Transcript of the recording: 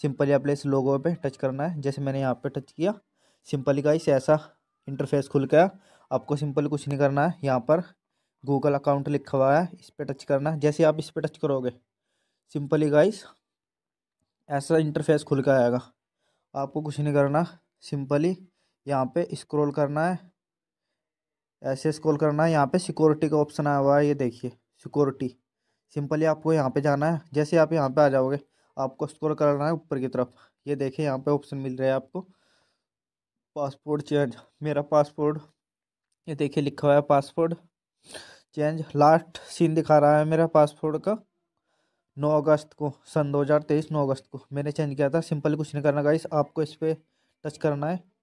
simply आप इस लोगो पे टच करना है जैसे मैंने यहाँ पे टच किया सिंपली का इस ऐसा इंटरफेस खुल गया आपको सिंपली कुछ नहीं करना है यहाँ पर गूगल अकाउंट लिखा हुआ है इस पर टच करना है जैसे आप इस पर टच करोगे सिंपली गाइस ऐसा इंटरफेस खुल के आएगा आपको कुछ नहीं करना सिंपली यहाँ पे स्क्रॉल करना है ऐसे स्क्रॉल करना है यहाँ पे सिक्योरिटी का ऑप्शन आया हुआ है ये देखिए सिक्योरिटी सिंपली आपको यहाँ पे जाना है जैसे आप यहाँ पे आ जाओगे आपको स्क्रोल करना है ऊपर की तरफ ये देखें यहाँ पे ऑप्शन मिल रहा है आपको पासपोर्ट चेंज मेरा पासपोर्ट ये देखिए लिखा हुआ है पासपोर्ट चेंज लास्ट सीन दिखा रहा है मेरा पासपोर्ट का नौ अगस्त को सन 2023 9 अगस्त को मैंने चेंज किया था सिंपल कुछ नहीं करना गाइस आपको इस पर टच करना है